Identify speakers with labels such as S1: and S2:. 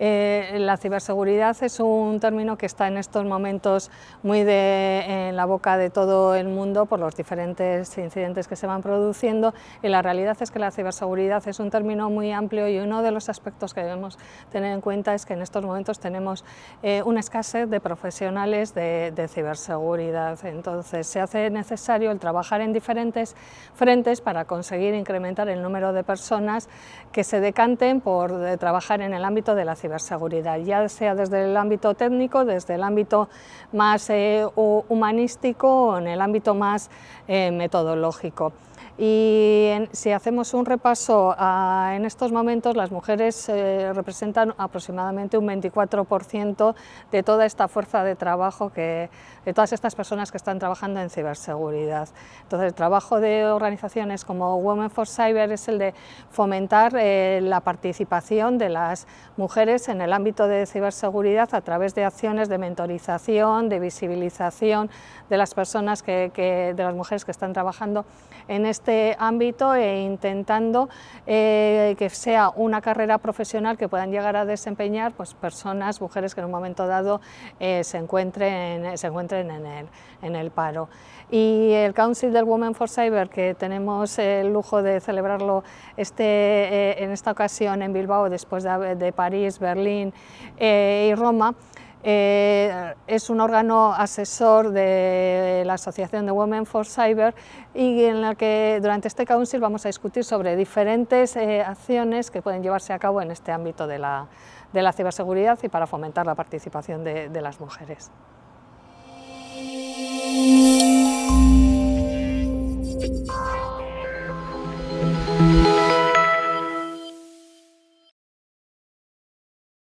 S1: Eh, la ciberseguridad es un término que está en estos momentos muy en la boca de todo el mundo por los diferentes incidentes que se van produciendo y la realidad es que la ciberseguridad es un término muy amplio y uno de los aspectos que debemos tener en cuenta es que en estos momentos tenemos eh, una escasez de profesionales de, ciberseguridad. Entonces se hace necesario el trabajar en diferentes frentes para conseguir incrementar el número de personas que se decanten por trabajar en el ámbito de la ciberseguridad ya sea desde el ámbito técnico, desde el ámbito más eh, humanístico o en el ámbito más eh, metodológico. Y si hacemos un repaso, en estos momentos las mujeres eh, representan aproximadamente un 24% de toda esta fuerza de trabajo, que, de todas estas personas que están trabajando en ciberseguridad. Entonces, el trabajo de organizaciones como Women for Cyber es el de fomentar la participación de las mujeres en el ámbito de ciberseguridad a través de acciones de mentorización, de visibilización de las personas, que, de las mujeres que están trabajando en este ámbito e intentando eh, que sea una carrera profesional que puedan llegar a desempeñar pues, personas, mujeres que en un momento dado eh, se encuentren, se encuentren en, el, paro. Y el Council del Women for Cyber, que tenemos el lujo de celebrarlo este, eh, en esta ocasión en Bilbao, después de, de París, Berlín eh, y Roma, eh, es un órgano asesor de la Asociación de Women for Cyber y en la que durante este council vamos a discutir sobre diferentes eh, acciones que pueden llevarse a cabo en este ámbito de la, ciberseguridad y para fomentar la participación de las mujeres.